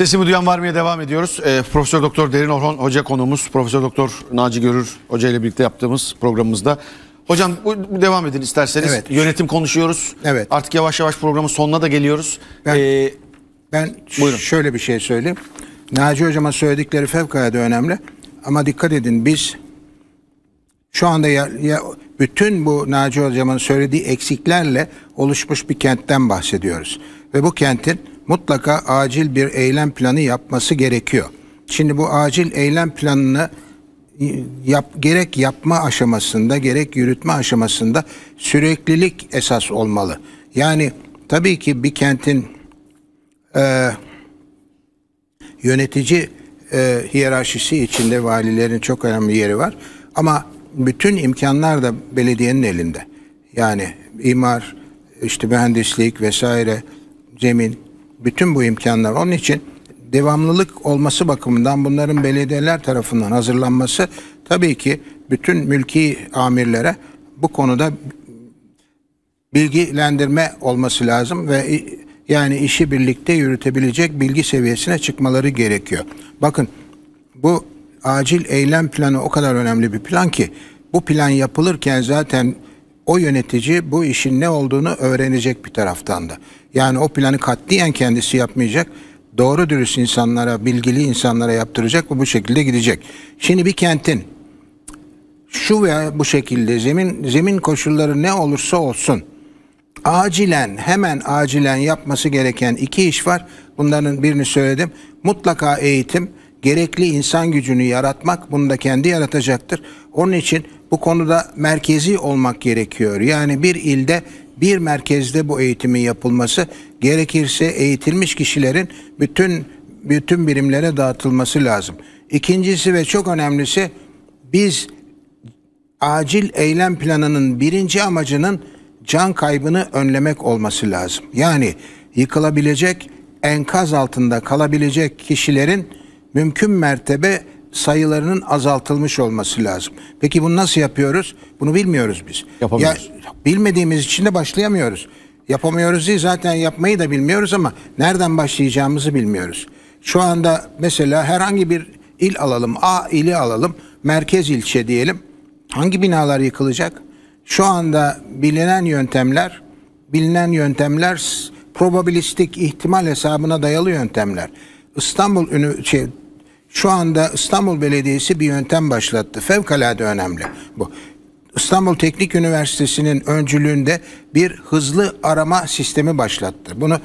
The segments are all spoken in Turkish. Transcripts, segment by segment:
Sesimi duyan var varmaya devam ediyoruz. E, Profesör Doktor Derin Orhon Hoca konuğumuz. Profesör Doktor Naci Görür Hoca ile birlikte yaptığımız programımızda. Hocam bu, bu devam edin isterseniz. Evet. Yönetim konuşuyoruz. Evet. Artık yavaş yavaş programın sonuna da geliyoruz. Ben, ee, ben buyurun. şöyle bir şey söyleyeyim. Naci Hocam'a söyledikleri fevkalade önemli. Ama dikkat edin biz şu anda ya, ya, bütün bu Naci Hocam'ın söylediği eksiklerle oluşmuş bir kentten bahsediyoruz. Ve bu kentin mutlaka acil bir eylem planı yapması gerekiyor. Şimdi bu acil eylem planını e, yap, gerek yapma aşamasında gerek yürütme aşamasında süreklilik esas olmalı. Yani tabii ki bir kentin e, yönetici e, hiyerarşisi içinde valilerin çok önemli yeri var. Ama bütün imkanlar da belediyenin elinde. Yani imar, işte mühendislik vesaire, zemin, bütün bu imkanlar. Onun için devamlılık olması bakımından bunların belediyeler tarafından hazırlanması tabii ki bütün mülki amirlere bu konuda bilgilendirme olması lazım ve yani işi birlikte yürütebilecek bilgi seviyesine çıkmaları gerekiyor. Bakın bu acil eylem planı o kadar önemli bir plan ki bu plan yapılırken zaten o yönetici bu işin ne olduğunu öğrenecek bir taraftan da. Yani o planı katliyen kendisi yapmayacak. Doğru dürüst insanlara, bilgili insanlara yaptıracak ve bu şekilde gidecek. Şimdi bir kentin şu veya bu şekilde zemin zemin koşulları ne olursa olsun acilen hemen acilen yapması gereken iki iş var. Bunların birini söyledim. Mutlaka eğitim, gerekli insan gücünü yaratmak bunu da kendi yaratacaktır. Onun için bu konuda merkezi olmak gerekiyor. Yani bir ilde bir merkezde bu eğitimin yapılması gerekirse eğitilmiş kişilerin bütün bütün birimlere dağıtılması lazım. İkincisi ve çok önemlisi biz acil eylem planının birinci amacının can kaybını önlemek olması lazım. Yani yıkılabilecek, enkaz altında kalabilecek kişilerin mümkün mertebe sayılarının azaltılmış olması lazım. Peki bunu nasıl yapıyoruz? Bunu bilmiyoruz biz. Yapamıyoruz. Ya, bilmediğimiz için de başlayamıyoruz. Yapamıyoruz diye zaten yapmayı da bilmiyoruz ama nereden başlayacağımızı bilmiyoruz. Şu anda mesela herhangi bir il alalım, A ili alalım, merkez ilçe diyelim. Hangi binalar yıkılacak? Şu anda bilinen yöntemler, bilinen yöntemler probabilistik ihtimal hesabına dayalı yöntemler. İstanbul şey, şu anda İstanbul Belediyesi bir yöntem başlattı. Fevkalade önemli bu. İstanbul Teknik Üniversitesi'nin öncülüğünde bir hızlı arama sistemi başlattı. Bunu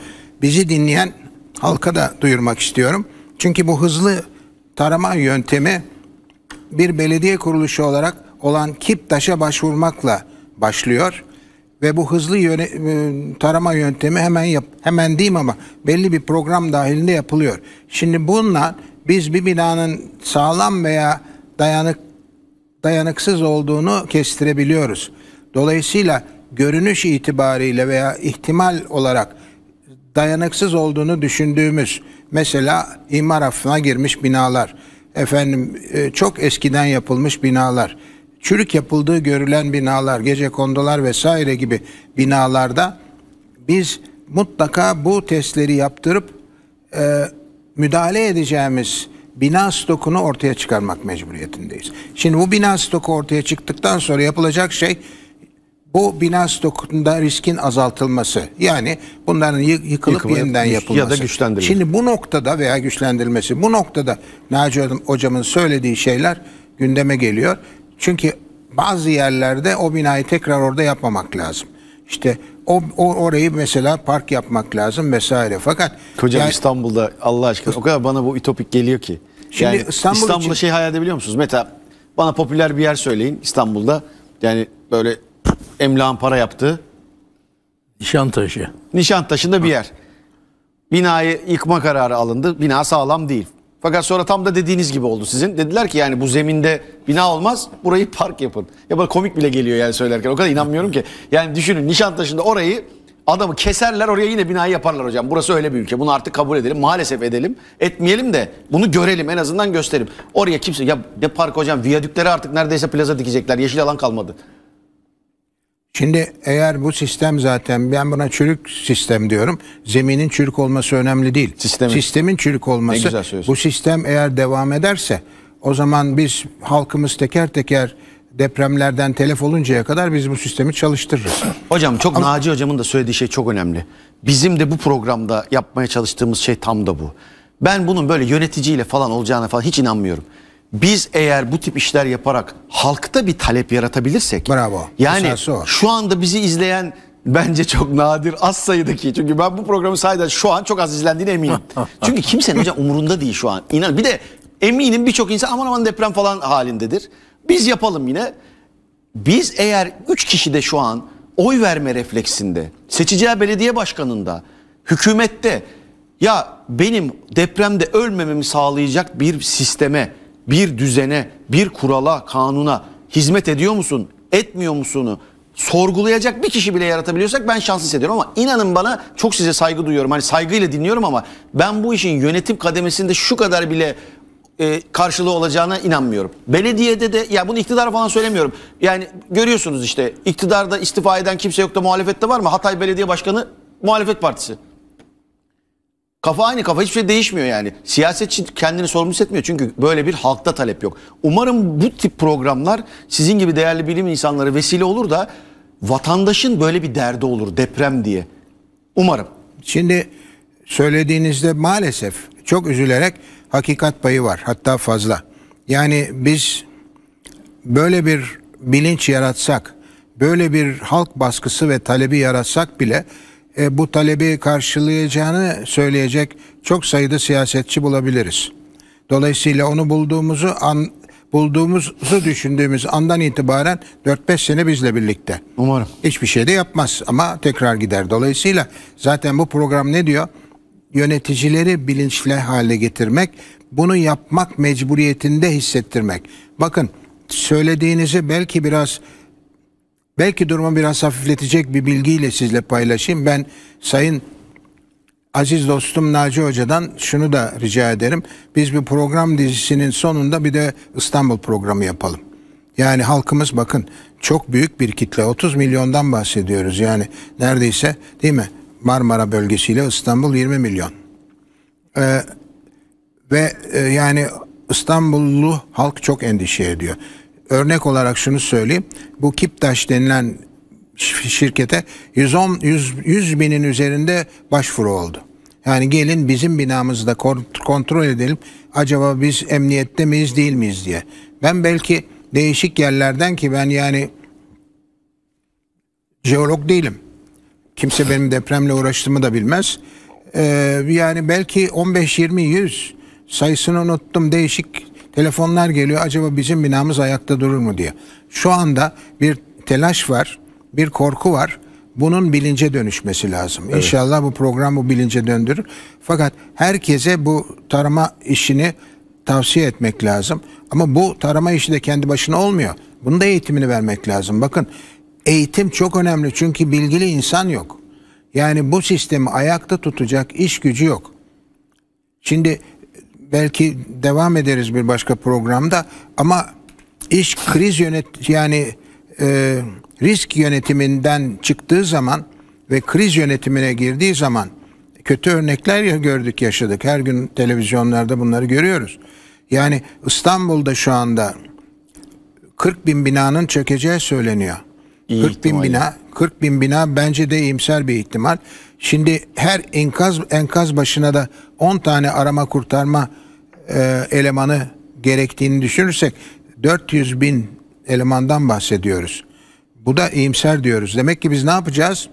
bizi dinleyen halka da duyurmak istiyorum. Çünkü bu hızlı tarama yöntemi bir belediye kuruluşu olarak olan Kiptaşa başvurmakla başlıyor ve bu hızlı yöne, e, tarama yöntemi hemen yap, hemen diyeyim ama belli bir program dahilinde yapılıyor. Şimdi bununla biz bir binanın sağlam veya dayanık dayanıksız olduğunu kestirebiliyoruz. Dolayısıyla görünüş itibariyle veya ihtimal olarak dayanıksız olduğunu düşündüğümüz mesela imar affına girmiş binalar, efendim e, çok eskiden yapılmış binalar, çürük yapıldığı görülen binalar, gece kondolar vesaire gibi binalarda biz mutlaka bu testleri yaptırıp e, müdahale edeceğimiz bina stokunu ortaya çıkarmak mecburiyetindeyiz. Şimdi bu bina stoku ortaya çıktıktan sonra yapılacak şey bu bina stokunda riskin azaltılması. Yani bunların yıkılıp Yıkılır, yeniden yapılması. Ya da güçlendirilmesi. Şimdi bu noktada veya güçlendirilmesi bu noktada Naci Hocam'ın söylediği şeyler gündeme geliyor. Çünkü bazı yerlerde o binayı tekrar orada yapmamak lazım. İşte o, o orayı mesela park yapmak lazım vesaire. Fakat Hocam yani, İstanbul'da Allah aşkına o kadar bana bu ütopik geliyor ki. Şimdi yani İstanbul İstanbul'da için... şey hayal edebiliyor musunuz? Meta bana popüler bir yer söyleyin İstanbul'da. Yani böyle emlakın para yaptığı. Nişantaşı. Nişantaşı'nda bir yer. Binayı yıkma kararı alındı. Bina sağlam değil. Fakat sonra tam da dediğiniz gibi oldu sizin. Dediler ki yani bu zeminde bina olmaz. Burayı park yapın. Ya bana komik bile geliyor yani söylerken. O kadar inanmıyorum ki. Yani düşünün Nişantaşı'nda orayı adamı keserler oraya yine binayı yaparlar hocam. Burası öyle bir ülke. Bunu artık kabul edelim. Maalesef edelim. Etmeyelim de bunu görelim en azından gösterim. Oraya kimse ya ne park hocam viyadükleri artık neredeyse plaza dikecekler. Yeşil alan kalmadı. Şimdi eğer bu sistem zaten ben buna çürük sistem diyorum. Zeminin çürük olması önemli değil. Sistemin, Sistemin çürük olması. Bu sistem eğer devam ederse o zaman biz halkımız teker teker depremlerden telef oluncaya kadar biz bu sistemi çalıştırırız. Hocam çok Ama, Naci hocamın da söylediği şey çok önemli. Bizim de bu programda yapmaya çalıştığımız şey tam da bu. Ben bunun böyle yöneticiyle falan olacağına falan hiç inanmıyorum biz eğer bu tip işler yaparak halkta bir talep yaratabilirsek. Bravo. Yani şu anda bizi izleyen bence çok nadir az sayıdaki çünkü ben bu programı sayeden şu an çok az izlendiğine eminim. çünkü kimsenin hocam umurunda değil şu an. İnan bir de eminim birçok insan aman aman deprem falan halindedir. Biz yapalım yine. Biz eğer 3 kişi de şu an oy verme refleksinde, seçeceği belediye başkanında, hükümette ya benim depremde ölmememi sağlayacak bir sisteme bir düzene, bir kurala, kanuna hizmet ediyor musun, etmiyor musunu sorgulayacak bir kişi bile yaratabiliyorsak ben şanslı hissediyorum ama inanın bana çok size saygı duyuyorum. Hani saygıyla dinliyorum ama ben bu işin yönetim kademesinde şu kadar bile e, karşılığı olacağına inanmıyorum. Belediyede de ya bunu iktidar falan söylemiyorum. Yani görüyorsunuz işte iktidarda istifa eden kimse yok da muhalefette var mı? Hatay Belediye Başkanı muhalefet partisi. Kafa aynı kafa hiçbir şey değişmiyor yani. Siyasetçi kendini sorumlu hissetmiyor çünkü böyle bir halkta talep yok. Umarım bu tip programlar sizin gibi değerli bilim insanları vesile olur da vatandaşın böyle bir derdi olur deprem diye. Umarım. Şimdi söylediğinizde maalesef çok üzülerek hakikat payı var hatta fazla. Yani biz böyle bir bilinç yaratsak, böyle bir halk baskısı ve talebi yaratsak bile e, bu talebi karşılayacağını söyleyecek çok sayıda siyasetçi bulabiliriz. Dolayısıyla onu bulduğumuzu an, bulduğumuzu düşündüğümüz andan itibaren 4-5 sene bizle birlikte. Umarım. Hiçbir şey de yapmaz ama tekrar gider. Dolayısıyla zaten bu program ne diyor? Yöneticileri bilinçli hale getirmek, bunu yapmak mecburiyetinde hissettirmek. Bakın söylediğinizi belki biraz Belki durumu biraz hafifletecek bir bilgiyle sizle paylaşayım. Ben Sayın aziz dostum Naci Hoca'dan şunu da rica ederim. Biz bir program dizisinin sonunda bir de İstanbul programı yapalım. Yani halkımız bakın çok büyük bir kitle 30 milyondan bahsediyoruz yani neredeyse değil mi Marmara bölgesiyle İstanbul 20 milyon ee, ve e, yani İstanbullu halk çok endişe ediyor örnek olarak şunu söyleyeyim. Bu Kiptaş denilen şirkete 110 100, 100 binin üzerinde başvuru oldu. Yani gelin bizim binamızda kontrol edelim. Acaba biz emniyette miyiz değil miyiz diye. Ben belki değişik yerlerden ki ben yani jeolog değilim. Kimse benim depremle uğraştığımı da bilmez. Ee, yani belki 15-20-100 sayısını unuttum değişik Telefonlar geliyor acaba bizim binamız ayakta durur mu diye. Şu anda bir telaş var, bir korku var. Bunun bilince dönüşmesi lazım. Evet. İnşallah bu program bu bilince döndürür. Fakat herkese bu tarama işini tavsiye etmek lazım. Ama bu tarama işi de kendi başına olmuyor. Bunun da eğitimini vermek lazım. Bakın eğitim çok önemli çünkü bilgili insan yok. Yani bu sistemi ayakta tutacak iş gücü yok. Şimdi belki devam ederiz bir başka programda ama iş kriz yönet yani e, risk yönetiminden çıktığı zaman ve kriz yönetimine girdiği zaman kötü örnekler gördük yaşadık. Her gün televizyonlarda bunları görüyoruz. Yani İstanbul'da şu anda 40 bin binanın çökeceği söyleniyor. İyi 40 bin bina, 40 bin bina bence de iyimser bir ihtimal. Şimdi her enkaz enkaz başına da 10 tane arama kurtarma e, elemanı gerektiğini düşünürsek 400 bin elemandan bahsediyoruz. Bu da iyimser diyoruz. Demek ki biz ne yapacağız?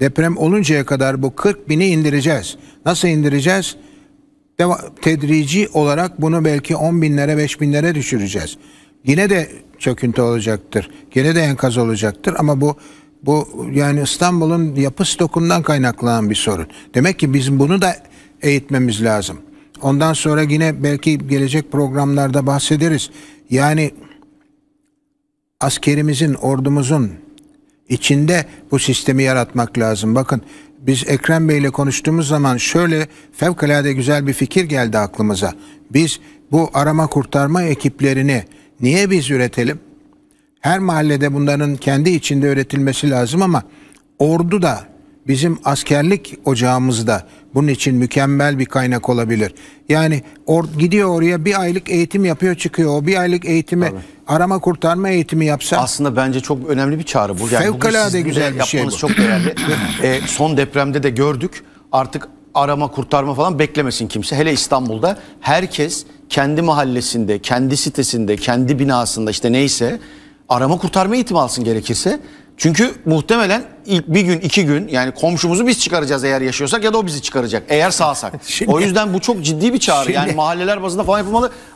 Deprem oluncaya kadar bu 40 bini indireceğiz. Nasıl indireceğiz? Deva tedrici olarak bunu belki 10 binlere 5 binlere düşüreceğiz yine de çöküntü olacaktır. Yine de enkaz olacaktır ama bu bu yani İstanbul'un yapı stokundan kaynaklanan bir sorun. Demek ki bizim bunu da eğitmemiz lazım. Ondan sonra yine belki gelecek programlarda bahsederiz. Yani askerimizin, ordumuzun içinde bu sistemi yaratmak lazım. Bakın biz Ekrem Bey ile konuştuğumuz zaman şöyle fevkalade güzel bir fikir geldi aklımıza. Biz bu arama kurtarma ekiplerini Niye biz üretelim? Her mahallede bunların kendi içinde üretilmesi lazım ama ordu da bizim askerlik da bunun için mükemmel bir kaynak olabilir. Yani or gidiyor oraya bir aylık eğitim yapıyor çıkıyor. O bir aylık eğitimi Tabii. arama kurtarma eğitimi yapsa. Aslında bence çok önemli bir çağrı bu. Yani Fevkalade güzel bir şey bu. çok değerli. e, son depremde de gördük. Artık arama kurtarma falan beklemesin kimse. Hele İstanbul'da herkes kendi mahallesinde, kendi sitesinde, kendi binasında işte neyse arama kurtarma eğitimi alsın gerekirse. Çünkü muhtemelen ilk bir gün iki gün yani komşumuzu biz çıkaracağız eğer yaşıyorsak ya da o bizi çıkaracak eğer sağsak. Şimdi, o yüzden bu çok ciddi bir çağrı şimdi, yani mahalleler bazında falan yapılmalı.